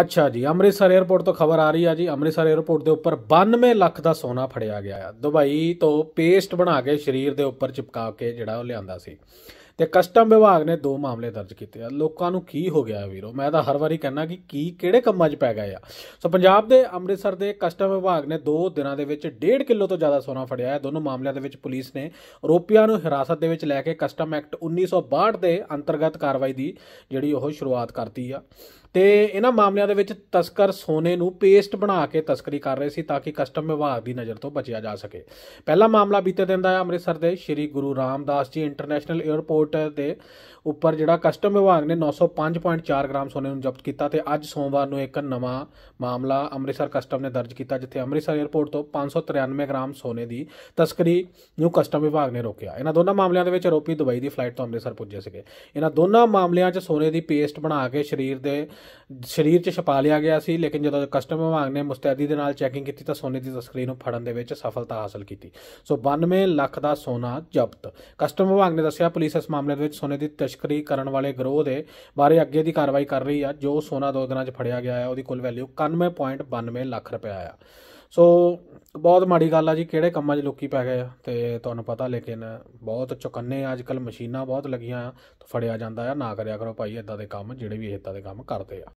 ਅੱਛਾ ਜੀ ਅੰਮ੍ਰਿਤਸਰ 에어ਪੋਰਟ ਤੋਂ ਖਬਰ ਆ ਰਹੀ ਆ ਜੀ ਅੰਮ੍ਰਿਤਸਰ 에어ਪੋਰਟ ਦੇ ਉੱਪਰ 92 ਲੱਖ ਦਾ ਸੋਨਾ ਫੜਿਆ ਗਿਆ ਆ ਦੁਬਈ ਤੋਂ ਪੇਸਟ ਬਣਾ ਕੇ ਸਰੀਰ ਦੇ ਉੱਪਰ ਚਿਪਕਾ ਕੇ ਜਿਹੜਾ ਉਹ ਲਿਆਂਦਾ ਸੀ ਤੇ ਕਸਟਮ ਵਿਭਾਗ ਨੇ ਦੋ ਮਾਮਲੇ ਦਰਜ ਕੀਤੇ ਆ ਲੋਕਾਂ ਨੂੰ ਕੀ ਹੋ ਗਿਆ ਵੀਰੋ ਮੈਂ ਤਾਂ ਹਰ ਵਾਰੀ ਕਹਿੰਨਾ ਕਿ ਕੀ ਕਿਹੜੇ ਕੰਮਾਂ 'ਚ ਪੈ ਗਏ ਆ ਸੋ ਪੰਜਾਬ ਦੇ ਅੰਮ੍ਰਿਤਸਰ ਦੇ ਕਸਟਮ ਵਿਭਾਗ ਨੇ ਦੋ ਦਿਨਾਂ ਦੇ ਵਿੱਚ 1.5 ਕਿਲੋ ਤੋਂ ਜ਼ਿਆਦਾ ਸੋਨਾ ਫੜਿਆ ਹੈ ਦੋਨੋਂ ਮਾਮਲਿਆਂ ਦੇ ਵਿੱਚ ਪੁਲਿਸ ਨੇ ਆਰੋਪੀਆਂ ਨੂੰ ਹਿਰਾਸਤ ਦੇ ਵਿੱਚ ਲੈ ਕੇ ਕਸਟਮ ਐਕਟ 1962 ਦੇ ਅੰਤਰਗਤ ਕਾਰਵਾਈ ਦੀ ਜਿਹੜੀ ਉਹ ਸ਼ੁਰੂਆਤ ਕਰਤੀ ਆ ਤੇ ਇਹਨਾਂ ਮਾਮਲਿਆਂ ਦੇ ਵਿੱਚ ਤਸਕਰ ਸੋਨੇ ਨੂੰ ਪੇਸਟ ਬਣਾ ਕੇ ਤਸਕਰੀ ਕਰ ਰਹੇ ਸੀ ਤਾਂ ਕਿ ਕਸਟਮ ਵਿਭਾਗ ਦੀ ਨਜ਼ਰ ਤੋਂ ਬਚਿਆ ਜਾ ਸਕੇ ਪਹਿਲਾ ਮਾਮਲਾ ਬੀਤੇ ਦਿਨ ਦਾ ਅੰਮ੍ਰਿਤਸਰ ਦੇ ਸ਼੍ਰੀ ਗੁਰੂ ਰਾਮਦਾਸ ਜੀ ਇੰਟਰਨੈਸ਼ਨਲ 에어ਪੋਰਟ ਕੰਪਿਊਟਰ ਦੇ ਉੱਪਰ ਜਿਹੜਾ ਕਸਟਮ ਵਿਭਾਗ ਨੇ 905.4 ਗ੍ਰਾਮ ਸੋਨੇ ਨੂੰ ਜ਼ਬਤ ਕੀਤਾ ਤੇ ਅੱਜ ਸੋਮਵਾਰ ਨੂੰ ਇੱਕ ਨਵਾਂ ਮਾਮਲਾ ਅੰਮ੍ਰਿਤਸਰ ਕਸਟਮ ਨੇ ਦਰਜ ਕੀਤਾ ਜਿੱਥੇ ਅੰਮ੍ਰਿਤਸਰ 에ਅਰਪੋਰਟ ਤੋਂ 593 ਗ੍ਰਾਮ ਸੋਨੇ ਦੀ ਤਸਕਰੀ ਨੂੰ ਕਸਟਮ ਵਿਭਾਗ ਨੇ ਰੋਕਿਆ ਇਹਨਾਂ ਦੋਨਾਂ ਮਾਮਲਿਆਂ ਦੇ ਵਿੱਚ ਆਰੋਪੀ ਦੁਬਈ ਦੀ ਫਲਾਈਟ ਤੋਂ ਅੰਮ੍ਰਿਤਸਰ ਪੁੱਜੇ ਸੀਗੇ ਇਹਨਾਂ ਦੋਨਾਂ ਮਾਮਲਿਆਂ 'ਚ ਸੋਨੇ ਦੀ ਪੇਸਟ ਬਣਾ ਕੇ ਸਰੀਰ ਦੇ ਸਰੀਰ 'ਚ ਛਪਾ ਲਿਆ ਗਿਆ ਸੀ ਲੇਕਿਨ ਜਦੋਂ ਕਸਟਮ ਵਿਭਾਗ ਨੇ ਮੁਸਤੈਦੀ ਦੇ ਨਾਲ ਚੈਕਿੰਗ ਕੀਤੀ ਤਾਂ ਸੋਨੇ ਦੀ ਤਸਕਰੀ ਨੂੰ ਫੜਨ ਦੇ ਵਿੱਚ ਸਫਲਤਾ ਹਾਸਲ ਕੀਤੀ ਸੋ 92 ਲੱਖ ਦਾ ਸੋਨਾ ਜ਼ਬਤ ਕਸਟਮ ਵਿਭਾਗ ਨੇ ਦੱਸਿਆ ਪੁਲਿਸ ਇਸ ਮਾਮਲੇ ਦੇ ਵਿੱਚ ਸੋਨੇ ਦੀ ਤਸਕਰੀ ਕਰਨ ਵਾਲੇ ਗਰੋਹ ਦੇ ਬਾਰੇ ਅੱਗੇ ਦੀ ਕਾਰਵਾਈ ਕਰ ਰਹੀ ਆ ਜੋ ਸੋਨਾ ਦੋ ਦਿਨਾਂ 'ਚ ਫੜਿਆ ਗਿਆ ਹੈ ਉਹਦੀ ਕੁੱਲ ਵੈਲਿਊ 91.92 ਲੱਖ ਰੁਪਏ ਆ ਸੋ ਬਹੁਤ ਮਾੜੀ ਗੱਲ ਆ ਜੀ ਕਿਹੜੇ ਕੰਮਾਂ 'ਚ ਲੋਕੀ ਪੈ ਗਏ ਆ ਤੇ ਤੁਹਾਨੂੰ ਪਤਾ ਲੇਕਿਨ ਬਹੁਤ ਚੁਕੰਨੇ ਅੱਜ ਕੱਲ ਮਸ਼ੀਨਾਂ ਬਹੁਤ ਲੱਗੀਆਂ ਆ ਫੜਿਆ ਜਾਂਦਾ ਆ ਨਾ ਕਰਿਆ ਕਰੋ ਭਾਈ ਇਦਾਂ ਦੇ ਕੰਮ ਜਿਹੜੇ ਵੀ ਇਦਾਂ ਦੇ ਕੰਮ ਕਰਦੇ ਆ